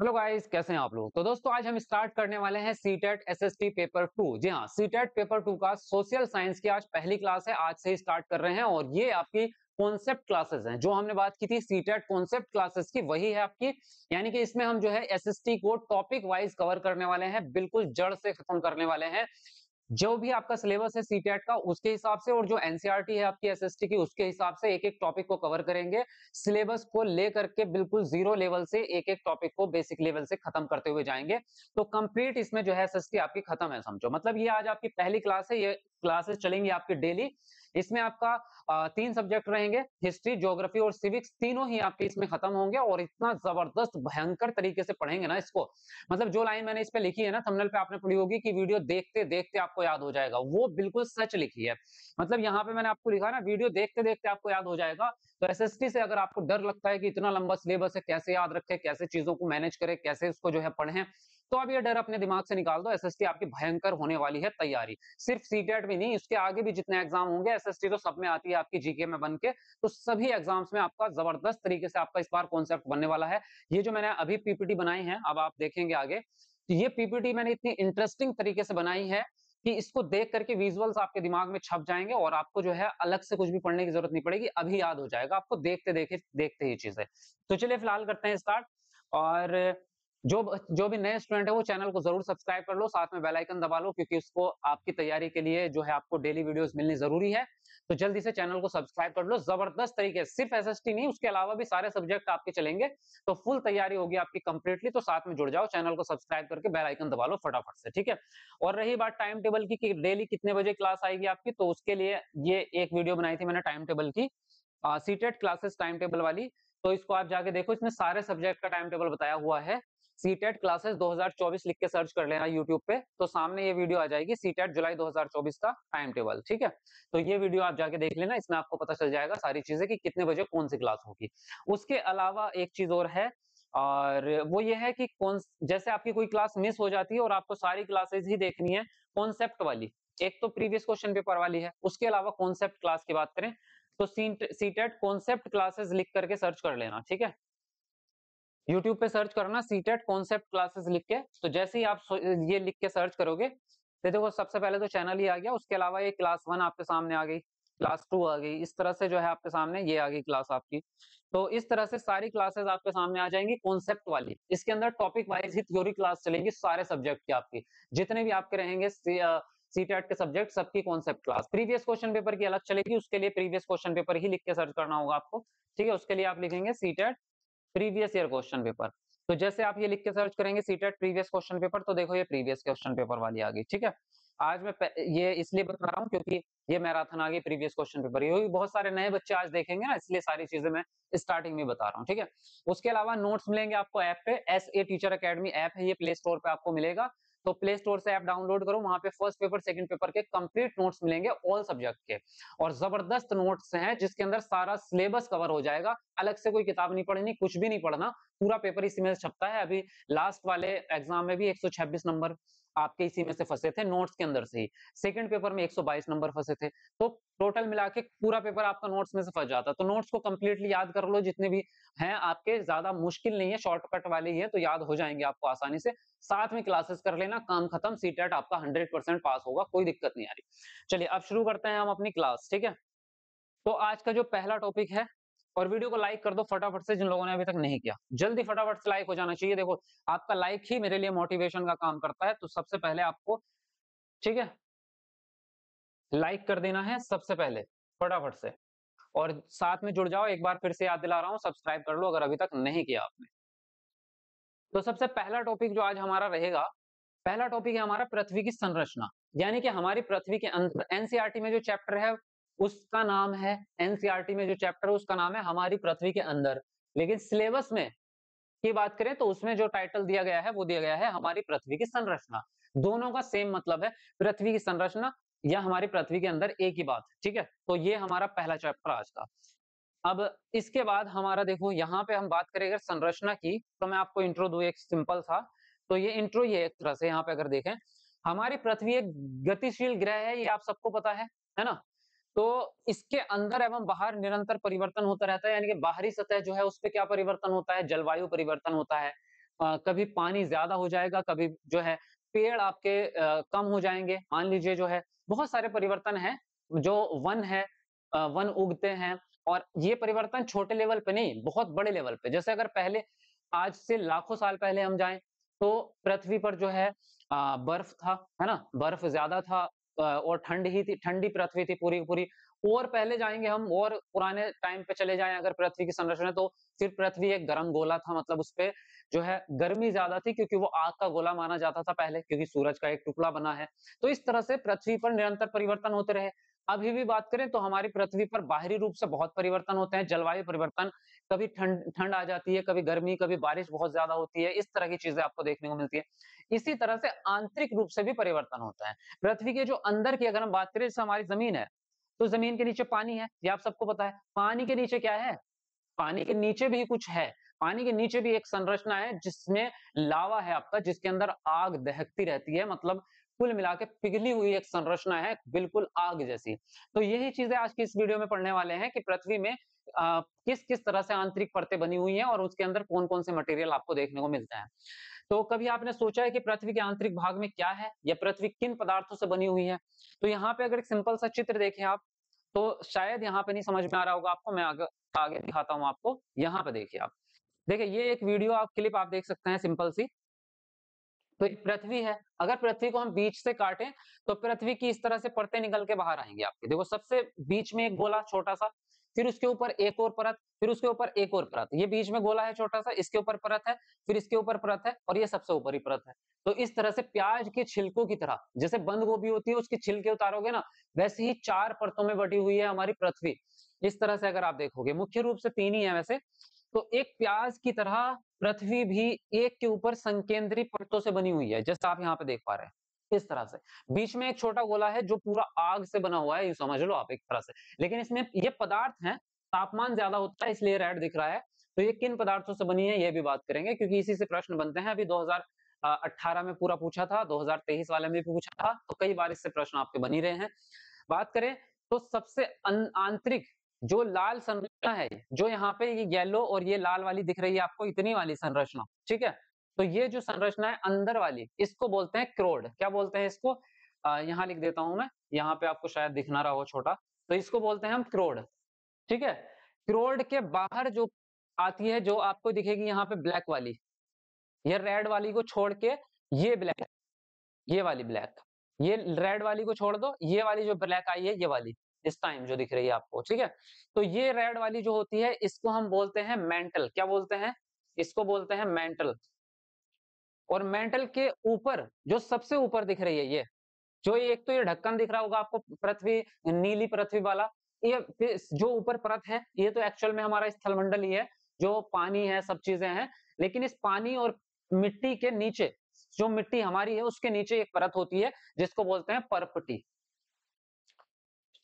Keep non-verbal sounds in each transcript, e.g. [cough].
hello guys कैसे हैं आप लोग तो दोस्तों आज हम स्टार्ट करने वाले हैं सीटेट एसएसटी पेपर टू जी हाँ सीटेट पेपर टू का सोशल साइंस की आज पहली क्लास है आज से ही स्टार्ट कर रहे हैं और ये आपकी कॉन्सेप्ट क्लासेस हैं जो हमने बात की थी सीटेट कॉन्सेप्ट क्लासेस की वही है आपकी यानी कि इसमें हम जो है एस को टॉपिक वाइज कवर करने वाले हैं बिल्कुल जड़ से खत्म करने वाले हैं जो भी आपका सिलेबस है सीटेट का उसके हिसाब से और जो एनसीआरटी e है आपकी एसएसटी की उसके हिसाब से एक एक टॉपिक को कवर करेंगे सिलेबस को लेकर के बिल्कुल जीरो लेवल से एक एक टॉपिक को बेसिक लेवल से खत्म करते हुए जाएंगे तो कंप्लीट इसमें जो है एसएसटी आपकी खत्म है समझो मतलब ये आज आपकी पहली क्लास है ये क्लासेस चलेंगी आपकी डेली इसमें आपका तीन सब्जेक्ट रहेंगे हिस्ट्री ज्योग्राफी और सिविक्स तीनों ही आपके इसमें खत्म होंगे और इतना जबरदस्त भयंकर तरीके से पढ़ेंगे ना इसको मतलब जो लाइन मैंने इस पर लिखी है ना थंबनेल पे आपने पढ़ी होगी कि वीडियो देखते देखते आपको याद हो जाएगा वो बिल्कुल सच लिखी है मतलब यहाँ पे मैंने आपको लिखा ना वीडियो देखते देखते आपको याद हो जाएगा तो एस से अगर आपको डर लगता है कि इतना लंबा सिलेबस है कैसे याद रखे कैसे चीजों को मैनेज करे कैसे उसको जो है पढ़े तो अब ये डर अपने दिमाग से निकाल दो एसएसटी आपकी भयंकर होने वाली है तैयारी सिर्फ सीटेट भी नहीं उसके आगे भी जितने एग्जाम होंगे एसएसटी तो सब में आती है आपकी जीके में बन के तो सभी एग्जाम्स में आपका जबरदस्त तरीके से आपका इस बार कॉन्सेप्ट बनने वाला है ये जो मैंने अभी पीपीटी बनाई है अब आप देखेंगे आगे तो ये पीपीटी मैंने इतनी इंटरेस्टिंग तरीके से बनाई है कि इसको देख करके विजुअल्स आपके दिमाग में छप जाएंगे और आपको जो है अलग से कुछ भी पढ़ने की जरूरत नहीं पड़ेगी अभी याद हो जाएगा आपको देखते देखे देखते ही चीजें तो चलिए फिलहाल करते हैं स्टार्ट और जो जो भी नए स्टूडेंट है वो चैनल को जरूर सब्सक्राइब कर लो साथ में बेल आइकन दबा लो क्योंकि उसको आपकी तैयारी के लिए जो है आपको डेली वीडियोस मिलनी जरूरी है तो जल्दी से चैनल को सब्सक्राइब कर लो जबरदस्त तरीके से सिर्फ एसएसटी नहीं उसके अलावा भी सारे सब्जेक्ट आपके चलेंगे तो फुल तैयारी होगी आपकी कंप्लीटली तो साथ में जुड़ जाओ चैनल को सब्सक्राइब करके बेल आइकन दबा लो फटाफट से ठीक है और रही बात टाइम टेबल की कि डेली कितने बजे क्लास आएगी आपकी तो उसके लिए ये एक वीडियो बनाई थी मैंने टाइम टेबल की सीटेड क्लासेस टाइम टेबल वाली तो इसको आप जाके देखो इसमें सारे सब्जेक्ट का टाइम टेबल बताया हुआ है सीटेट क्लासेस 2024 लिख के सर्च कर लेना यूट्यूब पे तो सामने ये वीडियो आ जाएगी सीटेट e जुलाई 2024 का टाइम टेबल ठीक है तो ये वीडियो आप जाके देख लेना इसमें आपको पता चल जाएगा सारी चीजें कि कितने बजे कौन सी क्लास होगी उसके अलावा एक चीज और है और वो ये है कि कौन जैसे आपकी कोई क्लास मिस हो जाती है और आपको सारी क्लासेज ही देखनी है कॉन्सेप्ट वाली एक तो प्रीवियस क्वेश्चन पेपर वाली है उसके अलावा कॉन्सेप्ट क्लास की बात करें तो सीटेट कॉन्सेप्ट क्लासेस लिख करके सर्च कर लेना ठीक है यूट्यूब पे सर्च करना सीटेट कॉन्सेप्ट क्लासेस लिख के तो जैसे ही आप ये लिख के सर्च करोगे तो देखो सबसे पहले तो चैनल ही आ गया उसके अलावा ये क्लास वन आपके सामने आ गई क्लास टू आ गई इस तरह से जो है आपके सामने ये आ गई क्लास आपकी तो इस तरह से सारी क्लासेस आपके सामने आ जाएंगी कॉन्सेप्ट वाली इसके अंदर टॉपिक वाइज ही थ्योरी क्लास चलेगी सारे सब्जेक्ट की आपकी जितने भी आपके रहेंगे सीटेट e के सब्जेक्ट सबकी concept class previous question paper की अलग चलेगी उसके लिए प्रीवियस क्वेश्चन पेपर ही लिख के सर्च करना होगा आपको ठीक है उसके लिए आप लिखेंगे CTET previous year question paper तो जैसे आप ये लिख के सर्च करेंगे सीटेट प्रीवियस क्वेश्चन पेपर तो देखो ये प्रीवियस क्वेश्चन पेपर वाली आ गई ठीक है आज मैं ये इसलिए बता रहा हूँ क्योंकि ये मैराथन आ गई प्रीवियस क्वेश्चन पेपर ये बहुत सारे नए बच्चे आज देखेंगे ना इसलिए सारी चीजें मैं स्टार्टिंग में बता रहा हूँ ठीक है उसके अलावा नोट्स मिलेंगे आपको ऐप पे S A teacher academy app है ये प्ले स्टोर पे आपको मिलेगा तो प्ले स्टोर से ऐप डाउनलोड करो वहां पे फर्स्ट पेपर सेकंड पेपर के कंप्लीट नोट्स मिलेंगे ऑल सब्जेक्ट के और जबरदस्त नोट्स हैं जिसके अंदर सारा सिलेबस कवर हो जाएगा अलग से कोई किताब नहीं पढ़नी कुछ भी नहीं पढ़ना पूरा पेपर इसी में छपता है अभी लास्ट वाले एग्जाम में भी एक नंबर आपके इसी में से फंसे थे नोट्स के अंदर से ही सेकंड पेपर में 122 नंबर फंसे थे तो टोटल मिला के पूरा पेपर आपका नोट्स में से फंस जाता तो नोट्स को कंप्लीटली याद कर लो जितने भी हैं आपके ज्यादा मुश्किल नहीं है शॉर्टकट वाले ही है तो याद हो जाएंगे आपको आसानी से साथ में क्लासेस कर लेना काम खत्म सी आपका हंड्रेड परसेंट पास होगा कोई दिक्कत नहीं आ रही चलिए अब शुरू करते हैं हम अपनी क्लास ठीक है तो आज का जो पहला टॉपिक है और वीडियो को लाइक कर दो फटाफट से जिन लोगों ने अभी तक नहीं किया जल्दी फटाफट से लाइक हो जाना चाहिए देखो आपका लाइक ही मेरे लिए मोटिवेशन का काम करता है तो सबसे पहले आपको ठीक है लाइक कर देना है सबसे पहले फटाफट से और साथ में जुड़ जाओ एक बार फिर से याद दिला रहा हूं सब्सक्राइब कर लो अगर अभी तक नहीं किया आपने तो सबसे पहला टॉपिक जो आज हमारा रहेगा पहला टॉपिक है हमारा पृथ्वी की संरचना यानी कि हमारी पृथ्वी के अंदर एनसीआरटी e में जो चैप्टर है उसका नाम है एनसीआरटी e में जो चैप्टर है उसका नाम है हमारी पृथ्वी के अंदर लेकिन सिलेबस में की बात करें तो उसमें जो टाइटल दिया गया है वो दिया गया है हमारी पृथ्वी की संरचना दोनों का सेम मतलब है पृथ्वी की संरचना या हमारी पृथ्वी के अंदर एक ही बात ठीक है तो ये हमारा पहला चैप्टर आज का अब इसके बाद हमारा देखो यहाँ पे हम बात करें अगर संरचना की तो मैं आपको इंट्रो दू एक सिंपल सा तो ये इंट्रो ये एक तरह से यहाँ पे अगर देखें हमारी पृथ्वी एक गतिशील ग्रह है ये आप सबको पता है है ना तो इसके अंदर एवं बाहर निरंतर परिवर्तन होता रहता है यानी कि बाहरी सतह जो है उस पर क्या परिवर्तन होता है जलवायु परिवर्तन होता है आ, कभी पानी ज्यादा हो जाएगा कभी जो है पेड़ आपके आ, कम हो जाएंगे मान लीजिए जो है बहुत सारे परिवर्तन है जो वन है आ, वन उगते हैं और ये परिवर्तन छोटे लेवल पे नहीं बहुत बड़े लेवल पे जैसे अगर पहले आज से लाखों साल पहले हम जाएं तो पृथ्वी पर जो है आ, बर्फ था है ना बर्फ ज्यादा था और ठंड ही थी ठंडी पृथ्वी थी पूरी पूरी और पहले जाएंगे हम और पुराने टाइम पे चले जाएं अगर पृथ्वी की संरचना तो फिर पृथ्वी एक गर्म गोला था मतलब उसपे जो है गर्मी ज्यादा थी क्योंकि वो आग का गोला माना जाता था पहले क्योंकि सूरज का एक टुकड़ा बना है तो इस तरह से पृथ्वी पर निरंतर परिवर्तन होते रहे अभी भी बात करें तो हमारी पृथ्वी पर बाहरी रूप से बहुत परिवर्तन होते हैं जलवायु परिवर्तन कभी ठंड ठंड आ जाती है कभी गर्मी कभी बारिश बहुत ज्यादा होती है इस तरह की चीजें आपको देखने को मिलती है इसी तरह से आंतरिक रूप से भी परिवर्तन होता है पृथ्वी के जो अंदर की अगर हम बात करें जैसे हमारी जमीन है तो जमीन के नीचे पानी है ये आप सबको पता है पानी के नीचे क्या है पानी के नीचे भी कुछ है पानी के नीचे भी एक संरचना है जिसमें लावा है आपका जिसके अंदर आग दहकती रहती है मतलब कुल मिला के पिघली हुई एक संरचना है बिल्कुल आग जैसी तो यही चीजें आज की इस वीडियो में पढ़ने वाले हैं कि पृथ्वी में आ, किस किस तरह से आंतरिक परतें बनी हुई हैं और उसके अंदर कौन कौन से मटेरियल आपको देखने को मिलता है तो कभी आपने सोचा है कि पृथ्वी के आंतरिक भाग में क्या है या पृथ्वी किन पदार्थों से बनी हुई है तो यहाँ पे अगर एक सिंपल सा चित्र देखें आप तो शायद यहाँ पे नहीं समझ में आ रहा होगा आपको मैं आगे आगे दिखाता हूँ आपको यहाँ पे देखिए आप देखिए ये एक वीडियो आप क्लिप आप देख सकते हैं सिंपल सी तो पृथ्वी है अगर पृथ्वी को हम बीच से काटें तो पृथ्वी की इस तरह से परतें निकल के बाहर आएंगे आपके देखो सबसे बीच में एक गोला छोटा सा फिर उसके ऊपर एक और परत फिर उसके ऊपर एक और परत ये बीच में गोला है छोटा सा इसके ऊपर परत है फिर इसके ऊपर परत है और ये सबसे ऊपर ही परत है तो इस तरह से प्याज के छिलकों की तरह जैसे बंद गोभी होती है उसके छिलके उतारोगे ना वैसे ही चार परतों में बटी हुई है हमारी पृथ्वी इस तरह से अगर आप देखोगे मुख्य रूप से तीन ही है वैसे तो एक प्याज की तरह पृथ्वी भी एक के ऊपर संकेंद्री परतों से बनी हुई है जैसे आप यहाँ पे देख पा रहे हैं इस तरह से बीच में एक छोटा गोला है जो पूरा आग से बना हुआ है ये समझ लो आप एक तरह से लेकिन इसमें ये पदार्थ हैं तापमान ज्यादा होता है इसलिए रेड दिख रहा है तो ये किन पदार्थों से बनी है ये भी बात करेंगे क्योंकि इसी से प्रश्न बनते हैं अभी 2018 में पूरा पूछा था 2023 वाले में भी पूछा था तो कई बार इससे प्रश्न आपके बनी रहे हैं बात करें तो सबसे आंतरिक जो लाल संरचना है जो यहाँ पे ये येलो और ये लाल वाली दिख रही है आपको इतनी वाली संरचना ठीक है तो ये जो संरचना है अंदर वाली इसको बोलते हैं क्रोड क्या बोलते हैं इसको यहाँ लिख देता हूं मैं यहाँ पे आपको शायद दिखना रहा हो छोटा तो इसको बोलते हैं हम क्रोड ठीक है क्रोड के बाहर जो आती है जो आपको दिखेगी यहाँ पे ब्लैक वाली ये रेड वाली को छोड़ के ये ब्लैक ये वाली ब्लैक ये रेड वाली को छोड़ दो ये वाली जो ब्लैक आई है ये वाली इस टाइम जो दिख रही है आपको ठीक है तो ये रेड वाली जो होती है इसको हम बोलते हैं मेंटल क्या बोलते हैं इसको बोलते हैं मेंटल और मेंटल के ऊपर जो सबसे ऊपर दिख रही है ये जो एक तो ये ढक्कन दिख रहा होगा आपको पृथ्वी नीली पृथ्वी वाला ये जो ऊपर परत है ये तो एक्चुअल में हमारा स्थल मंडल ही है जो पानी है सब चीजें हैं लेकिन इस पानी और मिट्टी के नीचे जो मिट्टी हमारी है उसके नीचे एक परत होती है जिसको बोलते हैं परपटी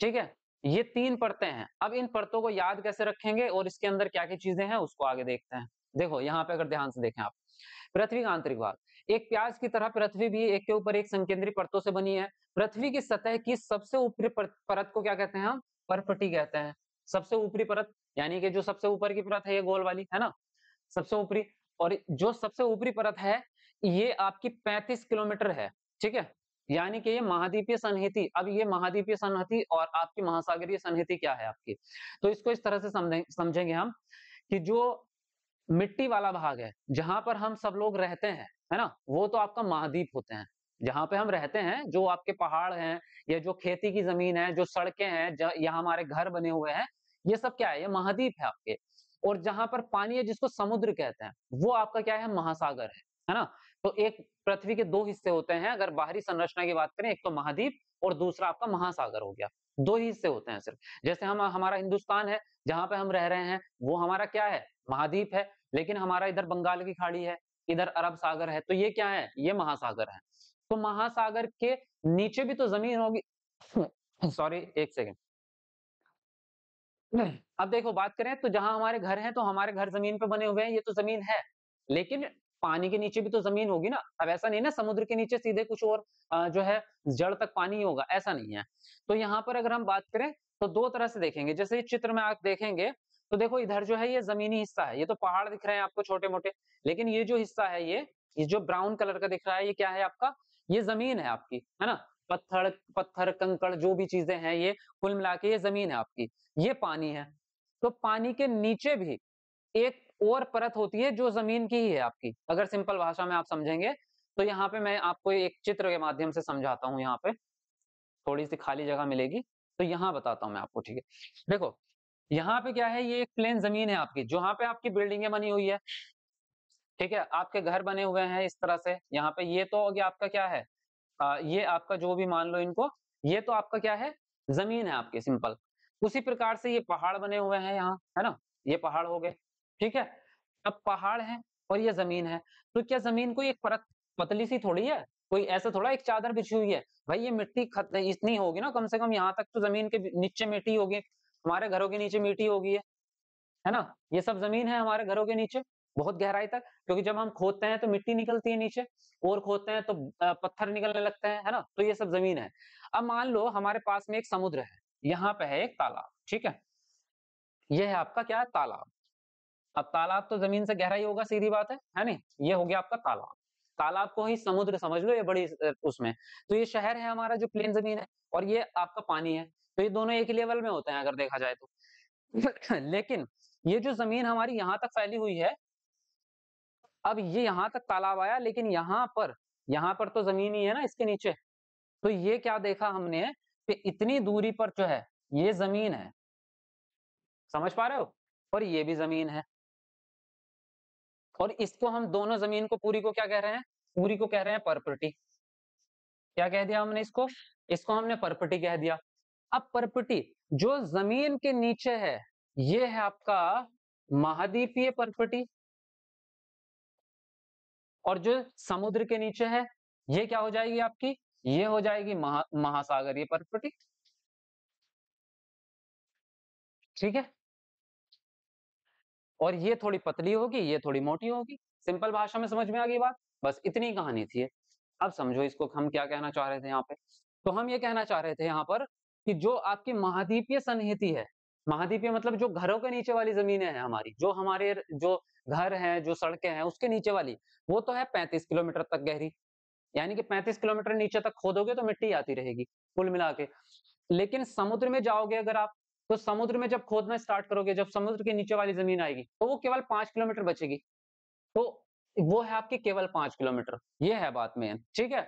ठीक है ये तीन परतें हैं अब इन परतों को याद कैसे रखेंगे और इसके अंदर क्या क्या चीजें हैं उसको आगे देखते हैं देखो यहाँ पे अगर ध्यान से देखें आप पृथ्वी का आंतरिक भाग एक प्याज की तरह पृथ्वी भी एक के ऊपर एक संकेंद्रीय परतों से बनी है पृथ्वी की सतह की सबसे ऊपरी परत को क्या कहते हैं हम परपटी कहते हैं सबसे ऊपरी परत यानी कि जो सबसे ऊपर की परत है ये गोल वाली है ना सबसे ऊपरी और जो सबसे ऊपरी परत है ये आपकी 35 किलोमीटर है ठीक है यानी कि ये महाद्वीपीय संहिति अब ये महाद्वीपीय संहिति और आपकी महासागरीय संहिति क्या है आपकी तो इसको इस तरह से समझेंगे हम कि जो मिट्टी वाला भाग है जहां पर हम सब लोग रहते हैं है ना वो तो आपका महाद्वीप होते हैं जहां पे हम रहते हैं जो आपके पहाड़ हैं या जो खेती की जमीन है जो सड़कें हैं या हमारे घर बने हुए हैं ये सब क्या है ये महाद्वीप है आपके और जहां पर पानी है जिसको समुद्र कहते हैं वो आपका क्या है महासागर है है ना तो एक पृथ्वी के दो हिस्से होते हैं अगर बाहरी संरचना की बात करें एक तो महाद्वीप और दूसरा आपका महासागर हो गया दो ही हिस्से होते हैं सिर्फ जैसे हम हमारा हिंदुस्तान है जहां पे हम रह रहे हैं वो हमारा क्या है महाद्वीप है लेकिन हमारा इधर बंगाल की खाड़ी है इधर अरब सागर है तो ये क्या है ये महासागर है तो महासागर के नीचे भी तो जमीन होगी [coughs] सॉरी एक सेकेंड अब देखो बात करें तो जहां हमारे घर है तो हमारे घर जमीन पे बने हुए हैं ये तो जमीन है लेकिन पानी के नीचे भी तो जमीन होगी ना अब ऐसा नहीं ना समुद्र के नीचे सीधे कुछ और जो है जड़ तक पानी होगा ऐसा नहीं है तो यहाँ पर अगर हम बात करें तो दो तरह से देखेंगे जैसे इस चित्र में आप देखेंगे तो देखो इधर जो है ये जमीनी हिस्सा है ये तो पहाड़ दिख रहे हैं आपको छोटे मोटे लेकिन ये जो हिस्सा है ये ये जो ब्राउन कलर का दिख रहा है ये क्या है आपका ये जमीन है आपकी है ना पत्थर पत्थर कंकड़ जो भी चीजें हैं ये कुल मिला के ये जमीन है आपकी ये पानी है तो पानी के नीचे भी एक और परत होती है जो जमीन की ही है आपकी अगर सिंपल भाषा में आप समझेंगे तो यहाँ पे मैं आपको एक चित्र के माध्यम से समझाता हूँ यहाँ पे थोड़ी सी खाली जगह मिलेगी तो यहाँ बताता हूँ मैं आपको ठीक है देखो यहाँ पे क्या है ये एक प्लेन जमीन है आपकी जहाँ पे आपकी बिल्डिंगे बनी हुई है ठीक है आपके घर बने हुए हैं इस तरह से यहाँ पे ये तो आपका क्या है आ, ये आपका जो भी मान लो इनको ये तो आपका क्या है जमीन है आपकी सिंपल उसी प्रकार से ये पहाड़ बने हुए हैं यहाँ है ना ये पहाड़ हो गए ठीक है अब पहाड़ है और ये जमीन है तो क्या जमीन कोई एक परत पतली सी थोड़ी है कोई ऐसा थोड़ा एक चादर बिछी हुई है भाई ये मिट्टी इतनी होगी ना कम से कम यहाँ तक तो जमीन के नीचे मिट्टी होगी हमारे घरों के नीचे मिट्टी होगी है है ना ये सब जमीन है हमारे घरों के नीचे बहुत गहराई तक क्योंकि जब हम खोदते हैं तो मिट्टी निकलती है नीचे और खोदते हैं तो पत्थर निकलने लगते हैं है ना तो ये सब जमीन है अब मान लो हमारे पास में एक समुद्र है यहाँ पे है एक तालाब ठीक है यह है आपका क्या है तालाब अब तालाब तो जमीन से गहरा ही होगा सीधी बात है है नहीं ये हो गया आपका तालाब तालाब को ही समुद्र समझ लो ये बड़ी उसमें तो ये शहर है हमारा जो प्लेन जमीन है और ये आपका पानी है तो ये दोनों एक लेवल में होते हैं अगर देखा जाए तो [laughs] लेकिन ये जो जमीन हमारी यहां तक फैली हुई है अब ये यहां तक तालाब आया लेकिन यहां पर यहां पर तो जमीन ही है ना इसके नीचे तो ये क्या देखा हमने कि इतनी दूरी पर जो है ये जमीन है समझ पा रहे हो और ये भी जमीन है और इसको हम दोनों जमीन को पूरी को क्या कह रहे हैं पूरी को कह रहे हैं परपर्टी क्या कह दिया हमने इसको इसको हमने परपर्टी कह दिया अब परपर्टी जो जमीन के नीचे है ये है आपका महाद्वीपीय परपर्टी और जो समुद्र के नीचे है ये क्या हो जाएगी आपकी ये हो जाएगी महा महासागरीय परपर्टी ठीक है और ये थोड़ी पतली होगी ये थोड़ी मोटी होगी सिंपल भाषा में समझ में आ गई बात बस इतनी कहानी थी अब समझो इसको हम क्या कहना चाह रहे थे यहाँ पे तो हम ये कहना चाह रहे थे यहाँ पर कि जो आपकी महाद्वीपीय संहिति है महाद्वीपीय मतलब जो घरों के नीचे वाली जमीनें हैं हमारी जो हमारे जो घर हैं जो सड़कें हैं उसके नीचे वाली वो तो है 35 किलोमीटर तक गहरी यानी कि 35 किलोमीटर नीचे तक खोदोगे तो मिट्टी आती रहेगी कुल मिला के लेकिन समुद्र में जाओगे अगर आप तो समुद्र में जब खोदना स्टार्ट करोगे जब समुद्र के नीचे वाली जमीन आएगी तो वो केवल पांच किलोमीटर बचेगी तो वो है आपके केवल पांच किलोमीटर ये है बात में ठीक है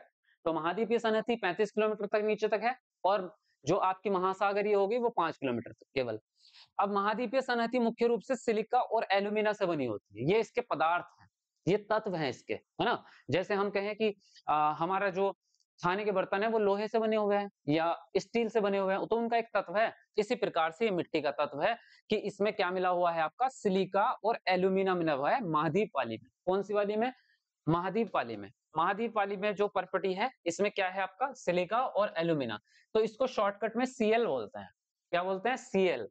तो महाद्वीपीय सनहती पैंतीस किलोमीटर तक नीचे तक है और जो आपकी महासागरी होगी वो पांच किलोमीटर तक केवल अब महाद्वीपीय सनहती मुख्य रूप से सिलिका और एल्यूमिना से बनी होती है ये इसके पदार्थ हैं ये तत्व हैं इसके है ना जैसे हम कहें कि आ, हमारा जो खाने के बर्तन है वो लोहे से बने हुए हैं या स्टील से बने हुए हैं तो उनका एक तत्व है इसी प्रकार से ये मिट्टी का तत्व है कि इसमें क्या मिला हुआ है आपका सिलिका और एल्यूमिना मिला हुआ है महादीप वाली में कौन सी वाली में महादीप वाली में महादीप वाली में जो परपटी है इसमें क्या है आपका सिलिका और एल्यूमिना तो इसको शॉर्टकट में सीएल बोलते हैं क्या बोलते हैं एल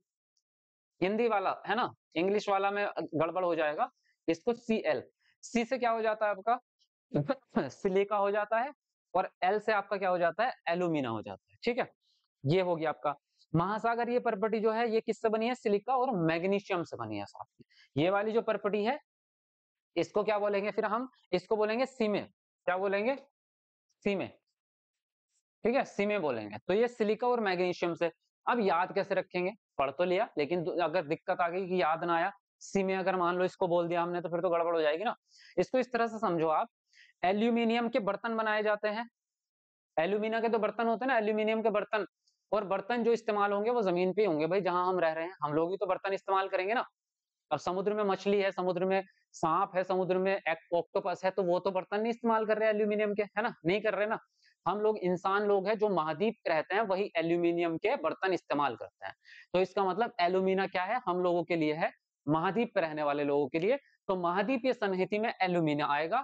हिंदी वाला है ना इंग्लिश वाला में गड़बड़ हो जाएगा इसको सीएल सी से क्या हो जाता है आपका [coughs] सिलिका हो जाता है और एल से आपका क्या हो जाता है एलुमिना हो जाता है ठीक है ये हो गया आपका महासागर ये प्रॉपर्टी जो है ये किससे बनी है सिलिका और मैग्नीशियम से बनी है साथ ये वाली जो प्रॉपर्टी है इसको क्या बोलेंगे फिर हम इसको बोलेंगे सीमे क्या बोलेंगे सीमे ठीक है सीमे बोलेंगे तो ये सिलिका और मैग्नीशियम से अब याद कैसे रखेंगे पढ़ तो लिया लेकिन अगर दिक्कत आ गई कि याद ना आया सीमे अगर मान लो इसको बोल दिया हमने तो फिर तो गड़बड़ हो जाएगी ना इसको इस तरह से समझो आप एल्यूमिनियम के बर्तन बनाए जाते हैं एल्यूमिना के तो बर्तन होते हैं ना एल्यूमिनियम के बर्तन और बर्तन जो इस्तेमाल होंगे वो जमीन पे होंगे भाई जहां हम रह रहे हैं हम लोग ही तो बर्तन इस्तेमाल करेंगे ना अब समुद्र में मछली है समुद्र में सांप है समुद्र में ऑक्टोपस है तो वो तो बर्तन नहीं इस्तेमाल कर रहे हैं एल्यूमिनियम के है ना नहीं कर रहे ना हम लोग इंसान लोग हैं जो महाद्वीप रहते हैं वही एल्यूमिनियम के बर्तन इस्तेमाल करते हैं तो इसका मतलब एल्यूमिना क्या है हम लोगों के लिए है महाद्वीप पे रहने वाले लोगों के लिए तो महाद्वीप संहिति में एल्यूमिना आएगा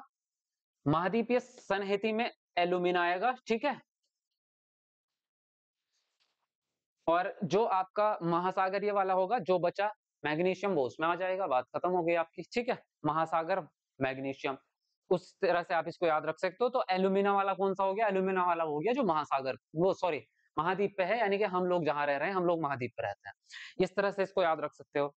महाद्वीपीय सनहेती में एल्यूमिन आएगा ठीक है और जो आपका महासागरीय वाला होगा जो बचा मैग्नीशियम वो उसमें आ जाएगा बात खत्म हो गई आपकी ठीक है महासागर मैग्नीशियम उस तरह से आप इसको याद रख सकते हो तो एल्यूमिना वाला कौन सा हो गया एल्यूमिना वाला हो गया जो महासागर वो सॉरी महाद्वीप पे है यानी कि हम लोग जहां रह रहे हैं हम लोग महाद्वीप पे रहते हैं इस तरह से इसको याद रख सकते हो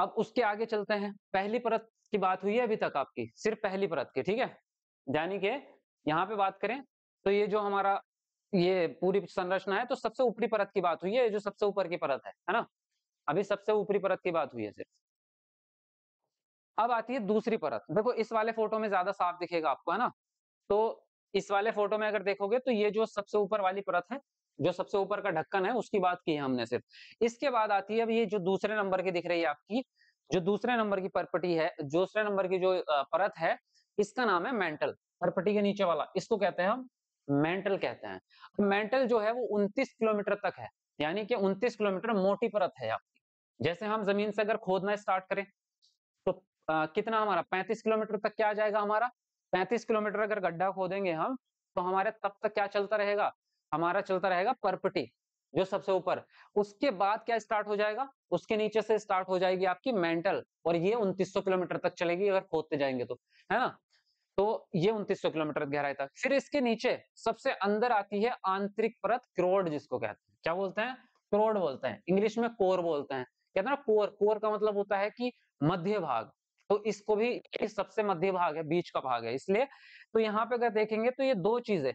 अब उसके आगे चलते हैं पहली परत की बात हुई है अभी तक आपकी सिर्फ पहली परत की ठीक है यानी कि यहाँ पे बात करें तो ये जो हमारा ये पूरी संरचना है तो सबसे ऊपरी परत की बात हुई है जो सबसे ऊपर की परत है है ना अभी सबसे ऊपरी परत की बात हुई है सिर्फ अब आती है दूसरी परत देखो इस वाले फोटो में ज्यादा साफ दिखेगा आपको है ना तो इस वाले फोटो में अगर देखोगे तो ये जो सबसे ऊपर वाली परत है जो सबसे ऊपर का ढक्कन है उसकी बात की है हमने सिर्फ इसके बाद आती है अब ये जो दूसरे नंबर की दिख रही है आपकी जो दूसरे नंबर की परपटी है दूसरे नंबर की जो परत है इसका नाम है मेंटल परपटी के नीचे वाला इसको कहते हैं हम मेंटल कहते हैं मेंटल जो है वो 29 किलोमीटर तक है यानी कि 29 किलोमीटर मोटी परत है आपकी जैसे हम जमीन से अगर खोदना स्टार्ट करें तो आ, कितना हमारा 35 किलोमीटर तक क्या आ जाएगा हमारा 35 किलोमीटर अगर गड्ढा खोदेंगे हम तो हमारे तब तक क्या चलता रहेगा हमारा चलता रहेगा परपटी जो सबसे ऊपर उसके बाद क्या स्टार्ट हो जाएगा उसके नीचे से स्टार्ट हो जाएगी आपकी मेंटल और ये उन्तीस किलोमीटर तक चलेगी अगर खोदते जाएंगे तो है ना तो ये उन्तीस किलोमीटर गहराई तक फिर इसके नीचे सबसे अंदर आती है आंतरिक परत क्रोड जिसको कहते हैं क्या बोलते हैं क्रोड बोलते हैं इंग्लिश में कोर बोलते हैं कहते हैं ना कोर कोर का मतलब होता है कि मध्य भाग तो इसको भी ये सबसे मध्य भाग है बीच का भाग है इसलिए तो यहाँ पे अगर देखेंगे तो ये दो चीजें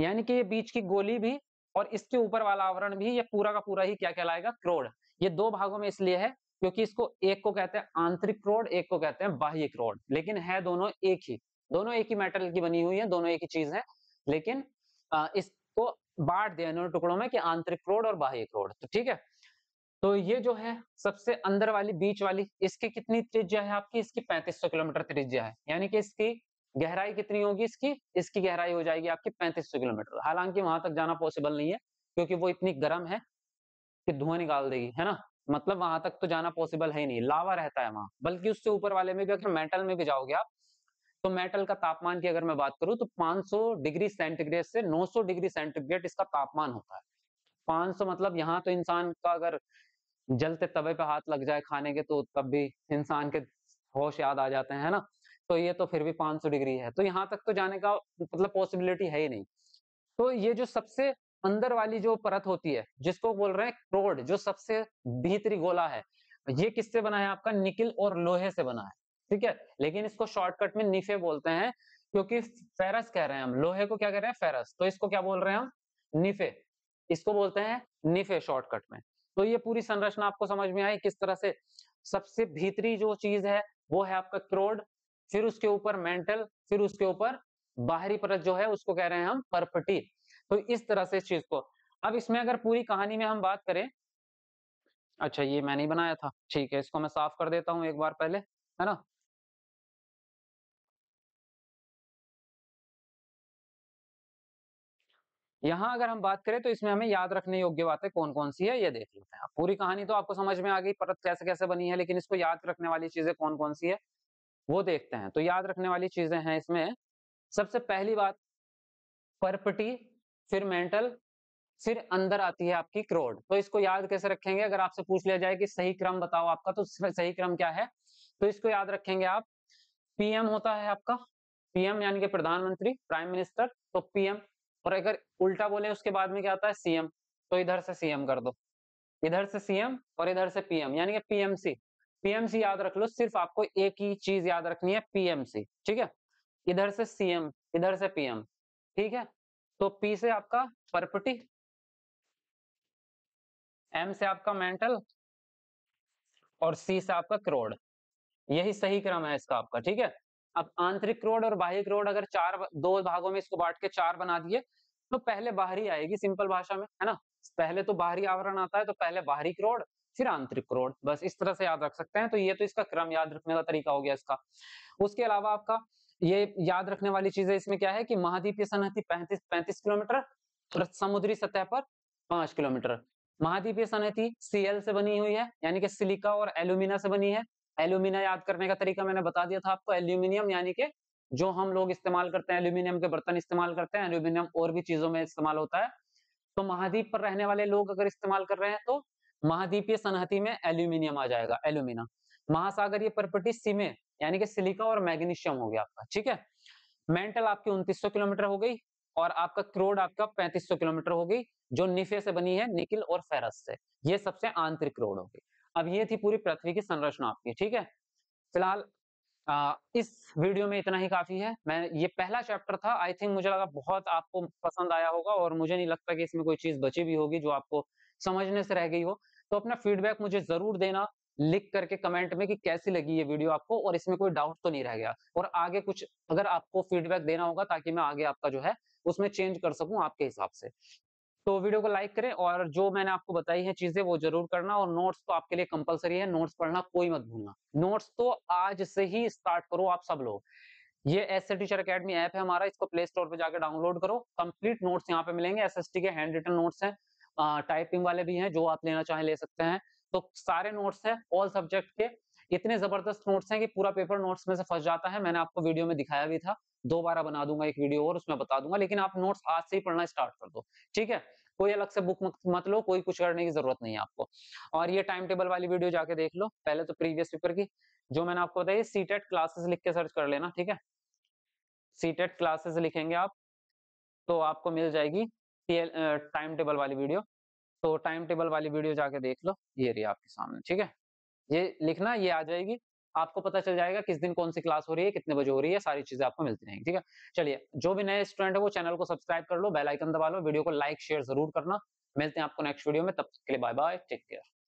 यानी कि ये बीच की गोली भी और इसके ऊपर वाला आवरण भी ये पूरा का पूरा ही क्या कहलाएगा क्रोड ये दो भागों में इसलिए है क्योंकि इसको एक को कहते हैं आंतरिक क्रोड एक को कहते हैं बाह्य क्रोड लेकिन है दोनों एक ही दोनों एक ही मेटल की बनी हुई है दोनों एक ही चीज है लेकिन इसको बांट दिया दोनों टुकड़ों में कि आंतरिक क्रोड और बाह्य क्रोड तो ठीक है तो ये जो है सबसे अंदर वाली बीच वाली इसकी कितनी त्रिज्या है आपकी इसकी 3500 किलोमीटर त्रिज्या है यानी कि इसकी गहराई कितनी होगी इसकी इसकी गहराई हो जाएगी आपकी पैंतीस किलोमीटर हालांकि वहां तक जाना पॉसिबल नहीं है क्योंकि वो इतनी गर्म है कि धुआं निकाल देगी है ना मतलब वहां तक तो जाना पॉसिबल है ही नहीं लावा रहता है वहां बल्कि उससे ऊपर वाले में भी अगर मेटल में भी जाओगे आप तो मेटल का तापमान की अगर मैं बात करूं तो पांच डिग्री सेंटीग्रेड से नौ डिग्री सेंटीग्रेड इसका तापमान होता है 500 मतलब यहाँ तो इंसान का अगर जलते तवे पे हाथ लग जाए खाने के तो तब भी इंसान के होश याद आ जाते हैं है ना तो ये तो फिर भी 500 डिग्री है तो यहाँ तक तो जाने का मतलब पॉसिबिलिटी है ही नहीं तो ये जो सबसे अंदर वाली जो परत होती है जिसको बोल रहे हैं क्रोड जो सबसे भीतरी गोला है ये किससे बना है आपका निकिल और लोहे से बना है ठीक है लेकिन इसको शॉर्टकट में निफे बोलते हैं क्योंकि फेरस कह रहे हैं हम लोहे को क्या कह रहे हैं फेरस तो इसको क्या बोल रहे हैं हम निफे इसको बोलते हैं निफे शॉर्टकट में तो ये पूरी संरचना आपको समझ में आई किस तरह से सबसे भीतरी जो चीज है वो है आपका क्रोड फिर उसके ऊपर मेंटल फिर उसके ऊपर बाहरी परत जो है उसको कह रहे हैं हम परपटी तो इस तरह से इस चीज को अब इसमें अगर पूरी कहानी में हम बात करें अच्छा ये मैंने बनाया था ठीक है इसको मैं साफ कर देता हूं एक बार पहले है ना यहां अगर हम बात करें तो इसमें हमें याद रखने योग्य बातें कौन कौन सी है ये देख लेते हैं पूरी कहानी तो आपको समझ में आ गई परत कैसे कैसे बनी है लेकिन इसको याद रखने वाली चीजें कौन कौन सी है वो देखते हैं तो याद रखने वाली चीजें हैं इसमें सबसे पहली बात परपटी फिर मेंटल फिर अंदर आती है आपकी क्रोड तो इसको याद कैसे रखेंगे अगर आपसे पूछ लिया जाए कि सही क्रम बताओ आपका तो सही क्रम क्या है तो इसको याद रखेंगे आप पीएम होता है आपका पीएम यानी कि प्रधानमंत्री प्राइम मिनिस्टर तो पीएम और अगर उल्टा बोले उसके बाद में क्या आता है सीएम तो इधर से सीएम कर दो इधर से सीएम और इधर से पीएम यानी कि पीएमसी पीएमसी याद रख लो सिर्फ आपको एक ही चीज याद रखनी है पीएमसी ठीक है इधर से सीएम इधर से पीएम ठीक है तो पी से आपका प्रॉपर्टी एम से आपका मेंटल और सी से आपका क्रोड यही सही क्रम है इसका आपका ठीक है अब आंतरिक क्रोड और बाह्य क्रोड अगर चार दो भागों में इसको बांट के चार बना दिए तो पहले बाहरी आएगी सिंपल भाषा में है ना पहले तो बाहरी आवरण आता है तो पहले बाहरी क्रोड फिर आंतरिक क्रोड बस इस तरह से याद रख सकते हैं तो ये तो इसका क्रम याद रखने का तरीका हो गया इसका उसके अलावा आपका ये याद रखने वाली चीजें इसमें क्या है कि महाद्वीपीय सनहती पैंतीस पैंतीस किलोमीटर और समुद्री सतह पर पांच किलोमीटर महाद्वीपीय सनहती सीएल से बनी हुई है यानी कि सिलिका और एल्यूमिना से बनी है एल्यूमिना याद करने का तरीका मैंने बता दिया था आपको एल्यूमिनियम यानी कि जो हम लोग इस्तेमाल करते हैं एल्यूमिनियम के बर्तन इस्तेमाल करते हैं एल्यूमिनियम और भी चीजों में इस्तेमाल होता है तो महाद्वीप पर रहने वाले लोग अगर इस्तेमाल कर रहे हैं तो महाद्वीपीय सनहति में एल्यूमिनियम आ जाएगा एल्यूमिना महासागरीय प्रॉपर्टी सीमे यानी कि सिलिका और मैग्नीशियम हो गया आपका ठीक है मेंटल आपकी उन्तीस किलोमीटर हो गई और आपका क्रोड आपका 3500 किलोमीटर हो गई जो निफे से बनी है निकिल और फेरस से ये सबसे आंतरिक रोड हो गई अब ये थी पूरी पृथ्वी की संरचना आपकी ठीक है फिलहाल इस वीडियो में इतना ही काफी है मैं ये पहला चैप्टर था आई थिंक मुझे लगा बहुत आपको पसंद आया होगा और मुझे नहीं लगता कि इसमें कोई चीज बची भी होगी जो आपको समझने से रह गई हो तो अपना फीडबैक मुझे जरूर देना लिख करके कमेंट में कि कैसी लगी ये वीडियो आपको और इसमें कोई डाउट तो नहीं रह गया और आगे कुछ अगर आपको फीडबैक देना होगा ताकि मैं आगे आपका जो है उसमें चेंज कर सकूं आपके हिसाब से तो वीडियो को लाइक करें और जो मैंने आपको बताई है चीजें वो जरूर करना और नोट्स तो आपके लिए कंपलसरी है नोट्स पढ़ना कोई मत भूलना नोट्स तो आज से ही स्टार्ट करो आप सब लोग ये एस टीचर अकेडमी ऐप है हमारा इसको प्ले स्टोर पर जाकर डाउनलोड करो कंप्लीट नोट्स यहाँ पे मिलेंगे T K handwritten notes हैं टाइपिंग वाले भी हैं जो आप लेना चाहें ले सकते हैं तो सारे नोट्स हैं ऑल सब्जेक्ट के इतने जबरदस्त नोट्स हैं कि पूरा पेपर नोट्स में से फंस जाता है मैंने आपको वीडियो में दिखाया भी था दोबारा बना दूंगा एक वीडियो और उसमें बता दूंगा लेकिन आप नोट्स आज से ही पढ़ना स्टार्ट कर दो ठीक है कोई अलग से बुक मत लो कोई कुछ करने की जरूरत नहीं है आपको और ये टाइम टेबल वाली वीडियो जाके देख लो पहले तो प्रीवियस पेपर की जो मैंने आपको सी सीटेट क्लासेस लिख के सर्च कर लेना ठीक है सीटेट क्लासेस लिखेंगे आप तो आपको मिल जाएगी टाइम टेबल वाली वीडियो तो टाइम टेबल वाली वीडियो जाके देख लो ये रही आपके सामने ठीक है ये लिखना ये आ जाएगी आपको पता चल जाएगा किस दिन कौन सी क्लास हो रही है कितने बजे हो रही है सारी चीजें आपको मिलती रहेंगी ठीक है चलिए जो भी नए स्टूडेंट है वो चैनल को सब्सक्राइब कर लो बेल आइकन दबा लो वीडियो को लाइक शेयर जरूर करना मिलते हैं आपको नेक्स्ट वीडियो में तब तक के लिए बाय बाय टेक केयर